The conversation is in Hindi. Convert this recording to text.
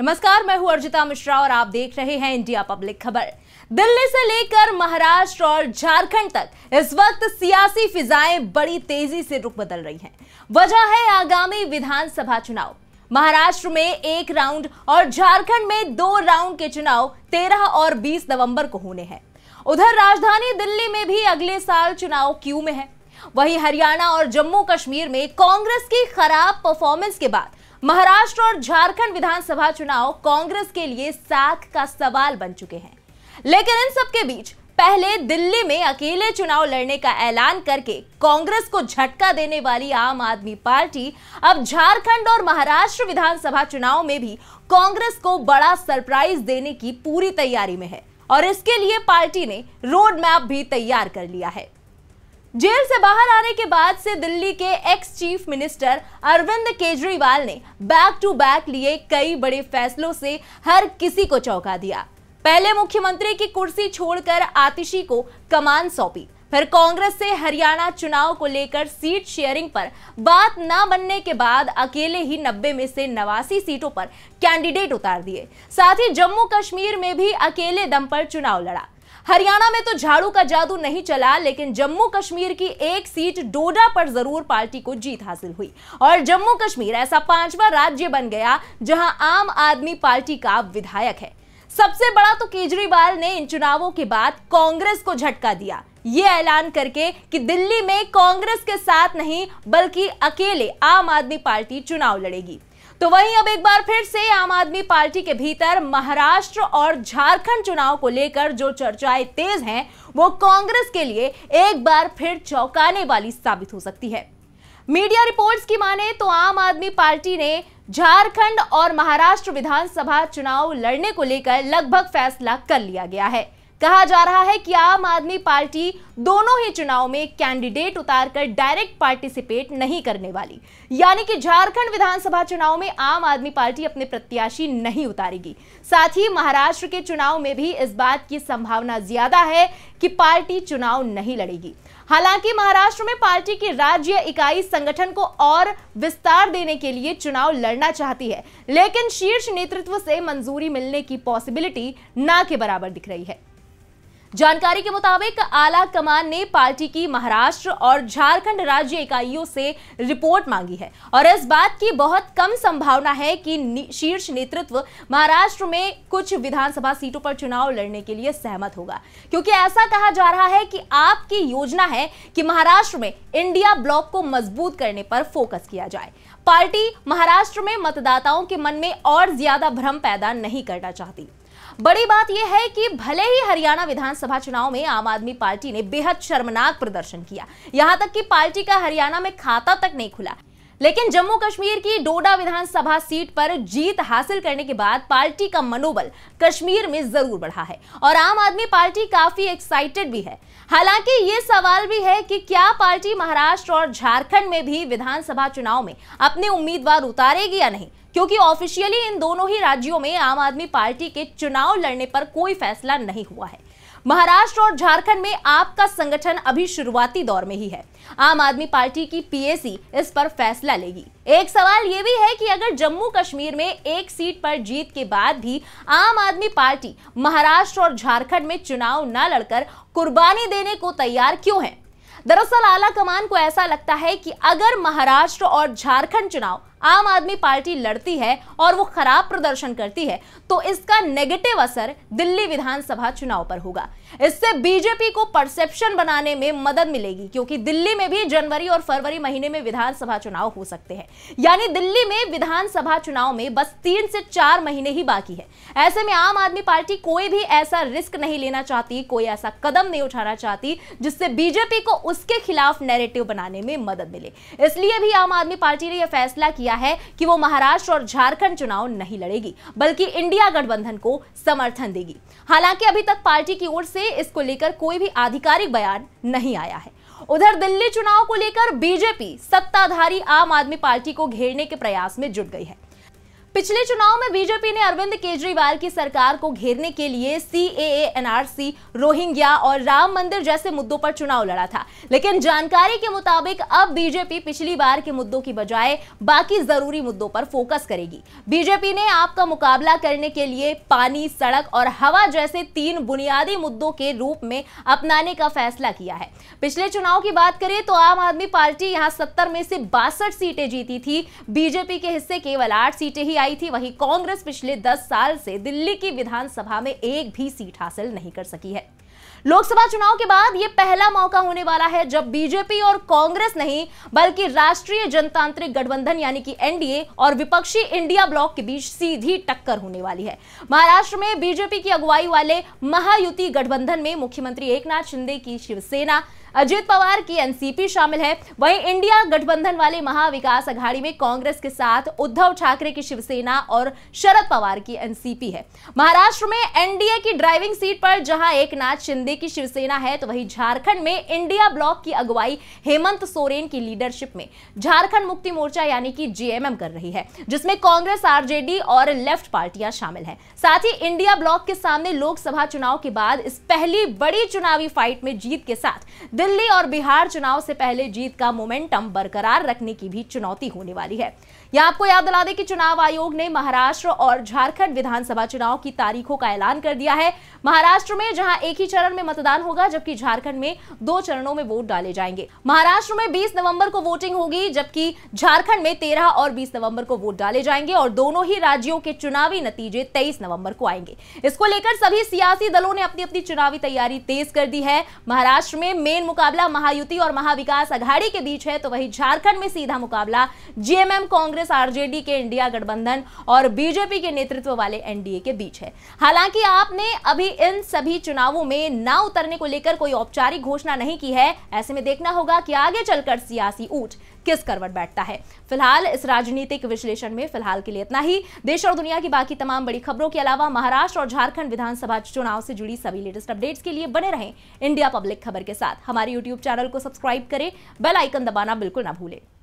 नमस्कार मैं हूं अर्जिता मिश्रा और आप देख रहे हैं इंडिया पब्लिक खबर दिल्ली से लेकर महाराष्ट्र और झारखंड तक इस वक्त सियासी फिजाएं बड़ी तेजी से रुख बदल रही हैं वजह है आगामी विधानसभा चुनाव महाराष्ट्र में एक राउंड और झारखंड में दो राउंड के चुनाव 13 और 20 नवंबर को होने हैं उधर राजधानी दिल्ली में भी अगले साल चुनाव क्यू में है वही हरियाणा और जम्मू कश्मीर में कांग्रेस की खराब परफॉर्मेंस के बाद महाराष्ट्र और झारखंड विधानसभा चुनाव कांग्रेस के लिए साख का सवाल बन चुके हैं लेकिन इन सबके बीच पहले दिल्ली में अकेले चुनाव लड़ने का ऐलान करके कांग्रेस को झटका देने वाली आम आदमी पार्टी अब झारखंड और महाराष्ट्र विधानसभा चुनाव में भी कांग्रेस को बड़ा सरप्राइज देने की पूरी तैयारी में है और इसके लिए पार्टी ने रोड मैप भी तैयार कर लिया है जेल से बाहर आने के बाद से दिल्ली के ex chief minister Arvind Kejriwal ने बैक टू बैक लिए कई बड़े फैसलों से हर किसी को चौंका दिया पहले मुख्यमंत्री की कुर्सी छोड़कर आतिशी को कमान सौंपी फिर कांग्रेस से हरियाणा चुनाव को लेकर सीट शेयरिंग पर बात न बनने के बाद अकेले ही नब्बे में से नवासी सीटों पर कैंडिडेट उतार दिए साथ ही जम्मू कश्मीर में भी अकेले दम पर चुनाव लड़ा हरियाणा में तो झाड़ू का जादू नहीं चला लेकिन जम्मू कश्मीर की एक सीट डोडा पर जरूर पार्टी को जीत हासिल हुई और जम्मू कश्मीर ऐसा पांचवा राज्य बन गया जहां आम आदमी पार्टी का विधायक है सबसे बड़ा तो केजरीवाल ने इन चुनावों के बाद कांग्रेस को झटका दिया ये ऐलान करके कि दिल्ली में कांग्रेस के साथ नहीं बल्कि अकेले आम आदमी पार्टी चुनाव लड़ेगी तो वहीं अब एक बार फिर से आम आदमी पार्टी के भीतर महाराष्ट्र और झारखंड चुनाव को लेकर जो चर्चाएं तेज हैं वो कांग्रेस के लिए एक बार फिर चौंकाने वाली साबित हो सकती है मीडिया रिपोर्ट्स की माने तो आम आदमी पार्टी ने झारखंड और महाराष्ट्र विधानसभा चुनाव लड़ने को लेकर लगभग फैसला कर लिया गया है कहा जा रहा है कि आम आदमी पार्टी दोनों ही चुनाव में कैंडिडेट उतारकर डायरेक्ट पार्टिसिपेट नहीं करने वाली यानी कि झारखंड विधानसभा चुनाव में आम आदमी पार्टी अपने प्रत्याशी नहीं उतारेगी साथ ही महाराष्ट्र के चुनाव में भी इस बात की संभावना ज्यादा है कि पार्टी चुनाव नहीं लड़ेगी हालांकि महाराष्ट्र में पार्टी की राज्य इकाई संगठन को और विस्तार देने के लिए चुनाव लड़ना चाहती है लेकिन शीर्ष नेतृत्व से मंजूरी मिलने की पॉसिबिलिटी ना के बराबर दिख रही है जानकारी के मुताबिक आला कमान ने पार्टी की महाराष्ट्र और झारखंड राज्य इकाइयों से रिपोर्ट मांगी है और इस बात की बहुत कम संभावना है कि शीर्ष नेतृत्व महाराष्ट्र में कुछ विधानसभा सीटों पर चुनाव लड़ने के लिए सहमत होगा क्योंकि ऐसा कहा जा रहा है कि आपकी योजना है कि महाराष्ट्र में इंडिया ब्लॉक को मजबूत करने पर फोकस किया जाए पार्टी महाराष्ट्र में मतदाताओं के मन में और ज्यादा भ्रम पैदा नहीं करना चाहती बड़ी बात यह है कि भले ही हरियाणा विधानसभा चुनाव में आम आदमी पार्टी ने बेहद शर्मनाक प्रदर्शन किया यहां तक कि पार्टी का हरियाणा में खाता तक नहीं खुला लेकिन जम्मू कश्मीर की डोडा विधानसभा सीट पर जीत हासिल करने के बाद पार्टी का मनोबल कश्मीर में जरूर बढ़ा है और आम आदमी पार्टी काफी एक्साइटेड भी है हालांकि ये सवाल भी है कि क्या पार्टी महाराष्ट्र और झारखंड में भी विधानसभा चुनाव में अपने उम्मीदवार उतारेगी या नहीं क्योंकि ऑफिशियली इन दोनों ही राज्यों में आम आदमी पार्टी के चुनाव लड़ने पर कोई फैसला नहीं हुआ है महाराष्ट्र और झारखंड में आपका संगठन अभी शुरुआती दौर में ही है आम आदमी पार्टी की पीएसी इस पर फैसला लेगी एक सवाल ये भी है कि अगर जम्मू कश्मीर में एक सीट पर जीत के बाद भी आम आदमी पार्टी महाराष्ट्र और झारखंड में चुनाव न लड़कर कुर्बानी देने को तैयार क्यों है दरअसल आला कमान को ऐसा लगता है कि अगर महाराष्ट्र और झारखंड चुनाव आम आदमी पार्टी लड़ती है और वो खराब प्रदर्शन करती है तो इसका नेगेटिव असर दिल्ली विधानसभा चुनाव पर होगा इससे बीजेपी को परसेप्शन बनाने में मदद मिलेगी क्योंकि दिल्ली में भी जनवरी और फरवरी महीने में विधानसभा चुनाव हो सकते हैं यानी दिल्ली में विधानसभा चुनाव में बस तीन से चार महीने ही बाकी है ऐसे में आम आदमी पार्टी कोई भी ऐसा रिस्क नहीं लेना चाहती कोई ऐसा कदम नहीं उठाना चाहती जिससे बीजेपी को उसके खिलाफ नैरेटिव बनाने में मदद मिले इसलिए भी आम आदमी पार्टी ने यह फैसला किया है कि वो महाराष्ट्र और झारखंड चुनाव नहीं लड़ेगी बल्कि इंडिया गठबंधन को समर्थन देगी हालांकि अभी तक पार्टी की ओर से इसको लेकर कोई भी आधिकारिक बयान नहीं आया है उधर दिल्ली चुनाव को लेकर बीजेपी सत्ताधारी आम आदमी पार्टी को घेरने के प्रयास में जुट गई है पिछले चुनाव में बीजेपी ने अरविंद केजरीवाल की सरकार को घेरने के लिए सी एनआरसी रोहिंग्या और राम मंदिर जैसे मुद्दों पर चुनाव लड़ा था लेकिन जानकारी के मुताबिक अब बीजेपी पिछली बार के मुद्दों की बजाय बाकी जरूरी मुद्दों पर फोकस करेगी बीजेपी ने आपका मुकाबला करने के लिए पानी सड़क और हवा जैसे तीन बुनियादी मुद्दों के रूप में अपनाने का फैसला किया है पिछले चुनाव की बात करें तो आम आदमी पार्टी यहाँ सत्तर में से बासठ सीटें जीती थी बीजेपी के हिस्से केवल आठ सीटें ही आई थी वहीं कांग्रेस पिछले दस साल से दिल्ली की विधानसभा में एक भी सीट हासिल नहीं कर सकी है लोकसभा चुनाव के बाद यह पहला मौका होने वाला है जब बीजेपी और कांग्रेस नहीं बल्कि राष्ट्रीय जनतांत्रिक गठबंधन यानी कि एनडीए और विपक्षी इंडिया ब्लॉक के बीच सीधी टक्कर होने वाली है महाराष्ट्र में बीजेपी की अगुवाई वाले महायुति गठबंधन में मुख्यमंत्री एकनाथ शिंदे की शिवसेना अजीत पवार की एनसीपी शामिल है वहीं इंडिया गठबंधन वाले महाविकास अघाड़ी में कांग्रेस के साथ उद्धव ठाकरे की शिवसेना और शरद पवार की एनसीपी है महाराष्ट्र में एनडीए की ड्राइविंग सीट पर जहां एक नाथ शिंदे की शिवसेना है तो वहीं झारखंड में इंडिया ब्लॉक की अगुवाई हेमंत सोरेन की लीडरशिप में झारखंड मुक्ति मोर्चा यानी कि जेएमएम कर रही है जिसमें कांग्रेस आरजेडी और लेफ्ट पार्टियां शामिल हैं साथ ही इंडिया ब्लॉक के सामने लोकसभा चुनाव के बाद इस पहली बड़ी चुनावी फाइट में जीत के साथ दिल्ली और बिहार चुनाव से पहले जीत का मोमेंटम बरकरार रखने की भी चुनौती होने वाली है या आपको याद दिला दें कि चुनाव आयोग ने महाराष्ट्र और झारखंड विधानसभा चुनाव की तारीखों का ऐलान कर दिया है महाराष्ट्र में जहां एक ही चरण में मतदान होगा जबकि झारखंड में दो चरणों में वोट डाले जाएंगे महाराष्ट्र में 20 नवंबर को वोटिंग होगी जबकि झारखंड में 13 और 20 नवंबर को वोट डाले जाएंगे और दोनों ही राज्यों के चुनावी नतीजे तेईस नवंबर को आएंगे इसको लेकर सभी सियासी दलों ने अपनी अपनी चुनावी तैयारी तेज कर दी है महाराष्ट्र में मेन मुकाबला महायुति और महाविकास अघाड़ी के बीच है तो वही झारखंड में सीधा मुकाबला जेएमएम कांग्रेस कांग्रेस आरजेडी के इंडिया गठबंधन और बीजेपी के नेतृत्व वाले एनडीए के बीच है हालांकि आपने अभी इन सभी चुनावों में ना उतरने को लेकर कोई औपचारिक घोषणा नहीं की है ऐसे में देखना होगा कि आगे चलकर सियासी ऊट किस करवट बैठता है फिलहाल इस राजनीतिक विश्लेषण में फिलहाल के लिए इतना ही देश और दुनिया की बाकी तमाम बड़ी खबरों के अलावा महाराष्ट्र और झारखंड विधानसभा चुनाव से जुड़ी सभी लेटेस्ट अपडेट्स के लिए बने रहें इंडिया पब्लिक खबर के साथ हमारे यूट्यूब चैनल को सब्सक्राइब करें बेल आइकन दबाना बिल्कुल ना भूलें